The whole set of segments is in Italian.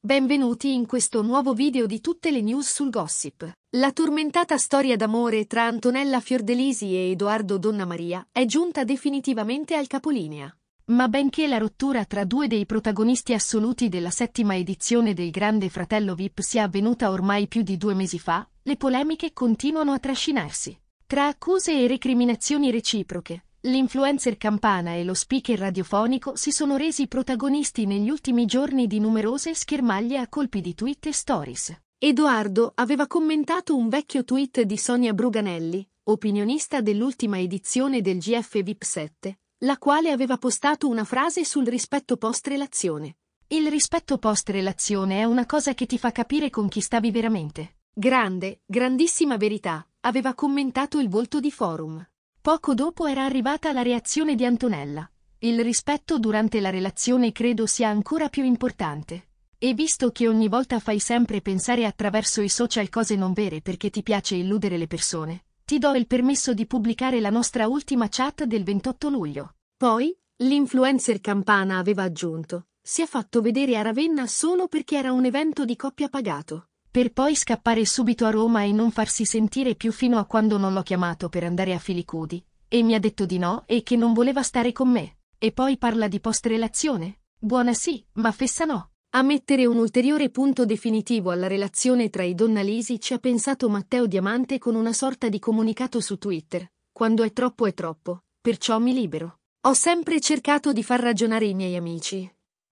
Benvenuti in questo nuovo video di tutte le news sul gossip. La tormentata storia d'amore tra Antonella Fiordelisi e Edoardo Donnamaria è giunta definitivamente al capolinea. Ma benché la rottura tra due dei protagonisti assoluti della settima edizione del Grande Fratello VIP sia avvenuta ormai più di due mesi fa, le polemiche continuano a trascinarsi. Tra accuse e recriminazioni reciproche, L'influencer campana e lo speaker radiofonico si sono resi protagonisti negli ultimi giorni di numerose schermaglie a colpi di tweet e stories. Edoardo aveva commentato un vecchio tweet di Sonia Bruganelli, opinionista dell'ultima edizione del GF VIP 7, la quale aveva postato una frase sul rispetto post-relazione. Il rispetto post-relazione è una cosa che ti fa capire con chi stavi veramente. Grande, grandissima verità, aveva commentato il volto di forum. Poco dopo era arrivata la reazione di Antonella. Il rispetto durante la relazione credo sia ancora più importante. E visto che ogni volta fai sempre pensare attraverso i social cose non vere perché ti piace illudere le persone, ti do il permesso di pubblicare la nostra ultima chat del 28 luglio. Poi, l'influencer Campana aveva aggiunto, si è fatto vedere a Ravenna solo perché era un evento di coppia pagato per poi scappare subito a Roma e non farsi sentire più fino a quando non l'ho chiamato per andare a Filicudi, e mi ha detto di no e che non voleva stare con me. E poi parla di post-relazione? Buona sì, ma fessa no. A mettere un ulteriore punto definitivo alla relazione tra i Donnalisi ci ha pensato Matteo Diamante con una sorta di comunicato su Twitter. Quando è troppo è troppo, perciò mi libero. Ho sempre cercato di far ragionare i miei amici.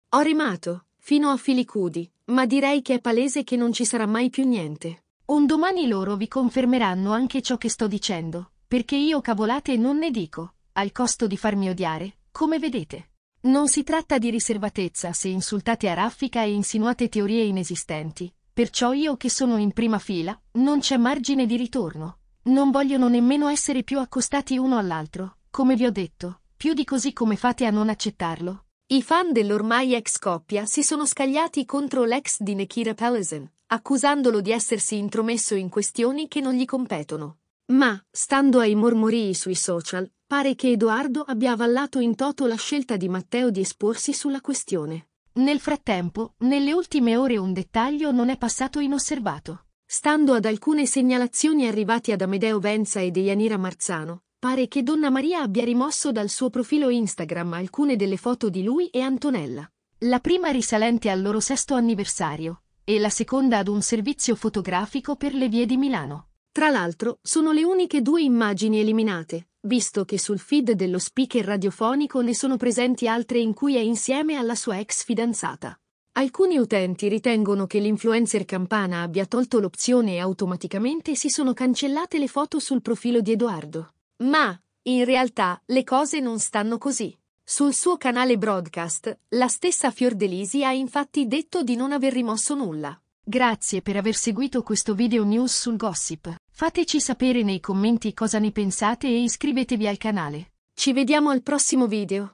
Ho rimato, fino a Filicudi, ma direi che è palese che non ci sarà mai più niente. Un domani loro vi confermeranno anche ciò che sto dicendo, perché io cavolate non ne dico, al costo di farmi odiare, come vedete. Non si tratta di riservatezza se insultate a raffica e insinuate teorie inesistenti, perciò io che sono in prima fila, non c'è margine di ritorno. Non vogliono nemmeno essere più accostati uno all'altro, come vi ho detto, più di così come fate a non accettarlo, i fan dell'ormai ex coppia si sono scagliati contro l'ex di Nekira Pelesen, accusandolo di essersi intromesso in questioni che non gli competono. Ma, stando ai mormorii sui social, pare che Edoardo abbia avallato in toto la scelta di Matteo di esporsi sulla questione. Nel frattempo, nelle ultime ore un dettaglio non è passato inosservato. Stando ad alcune segnalazioni arrivate ad Amedeo Venza e Deianira Marzano, Pare che Donna Maria abbia rimosso dal suo profilo Instagram alcune delle foto di lui e Antonella. La prima risalente al loro sesto anniversario e la seconda ad un servizio fotografico per le vie di Milano. Tra l'altro, sono le uniche due immagini eliminate, visto che sul feed dello speaker radiofonico ne sono presenti altre in cui è insieme alla sua ex fidanzata. Alcuni utenti ritengono che l'influencer campana abbia tolto l'opzione e automaticamente si sono cancellate le foto sul profilo di Edoardo. Ma, in realtà, le cose non stanno così. Sul suo canale broadcast, la stessa Fiordelisi ha infatti detto di non aver rimosso nulla. Grazie per aver seguito questo video news sul gossip. Fateci sapere nei commenti cosa ne pensate e iscrivetevi al canale. Ci vediamo al prossimo video.